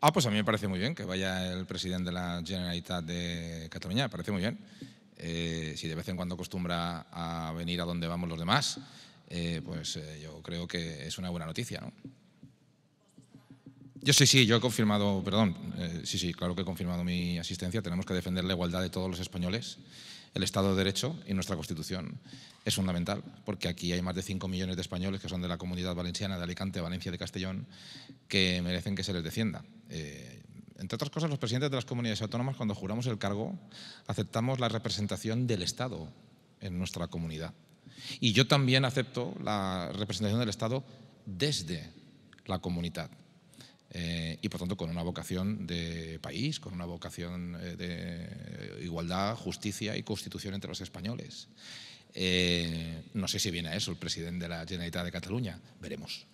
Ah, pues a mí me parece muy bien que vaya el presidente de la Generalitat de Cataluña, me parece muy bien. Eh, si de vez en cuando acostumbra a venir a donde vamos los demás, eh, pues eh, yo creo que es una buena noticia. ¿no? Yo sí, sí, yo he confirmado, perdón, eh, sí, sí, claro que he confirmado mi asistencia. Tenemos que defender la igualdad de todos los españoles, el Estado de Derecho y nuestra Constitución. Es fundamental, porque aquí hay más de 5 millones de españoles que son de la comunidad valenciana, de Alicante, Valencia, de Castellón, que merecen que se les defienda. Eh, entre otras cosas, los presidentes de las comunidades autónomas, cuando juramos el cargo, aceptamos la representación del Estado en nuestra comunidad. Y yo también acepto la representación del Estado desde la comunidad. Eh, y por tanto con una vocación de país, con una vocación eh, de igualdad, justicia y constitución entre los españoles. Eh, no sé si viene a eso el presidente de la Generalitat de Cataluña, veremos.